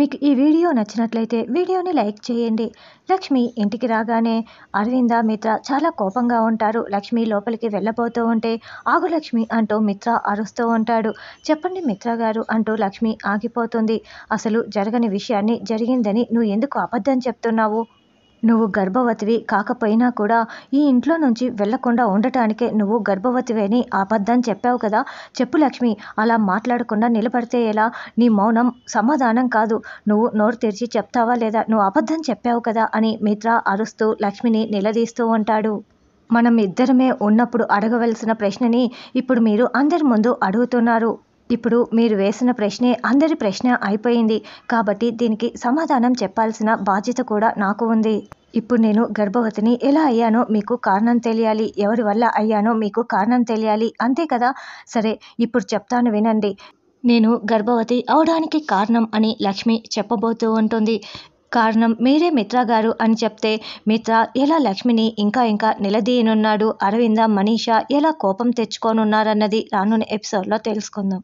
మీకు ఈ వీడియో నచ్చినట్లయితే వీడియోని లైక్ చేయండి లక్ష్మి ఇంటికి రాగానే అరవింద మిత్ర చాలా కోపంగా ఉంటారు లక్ష్మి లోపలికి వెళ్ళబోతూ ఉంటే ఆగు లక్ష్మి అంటూ మిత్ర అరుస్తూ ఉంటాడు చెప్పండి మిత్ర గారు అంటూ లక్ష్మి ఆగిపోతుంది అసలు జరగని విషయాన్ని జరిగిందని నువ్వు ఎందుకు అబద్ధం చెప్తున్నావు నువ్వు గర్భవతివి కాకపోయినా కూడా ఈ ఇంట్లో నుంచి వెళ్లకుండా ఉండటానికే నువ్వు గర్భవతివి అని అబద్ధం చెప్పావు కదా చెప్పు లక్ష్మి అలా మాట్లాడకుండా నిలబడితే ఎలా నీ మౌనం సమాధానం కాదు నువ్వు నోరు తెరిచి చెప్తావా లేదా నువ్వు అబద్ధం చెప్పావు కదా అని మిత్ర అరుస్తూ లక్ష్మిని నిలదీస్తూ ఉంటాడు మనం ఇద్దరమే ఉన్నప్పుడు అడగవలసిన ప్రశ్నని ఇప్పుడు మీరు అందరి ముందు అడుగుతున్నారు ఇప్పుడు మీరు వేసిన ప్రశ్నే అందరి ప్రశ్న అయిపోయింది కాబట్టి దీనికి సమాధానం చెప్పాల్సిన బాధ్యత కూడా నాకు ఉంది ఇప్పుడు నేను గర్భవతిని ఎలా అయ్యానో మీకు కారణం తెలియాలి ఎవరి వల్ల అయ్యానో మీకు కారణం తెలియాలి అంతే కదా సరే ఇప్పుడు చెప్తాను వినండి నేను గర్భవతి అవడానికి కారణం అని లక్ష్మి చెప్పబోతూ ఉంటుంది కారణం మీరే మిత్ర గారు అని చెప్తే మిత్ర ఎలా లక్ష్మిని ఇంకా ఇంకా నిలదీయనున్నాడు అరవింద మనీషా ఎలా కోపం తెచ్చుకోనున్నారన్నది రానున్న ఎపిసోడ్లో తెలుసుకుందాం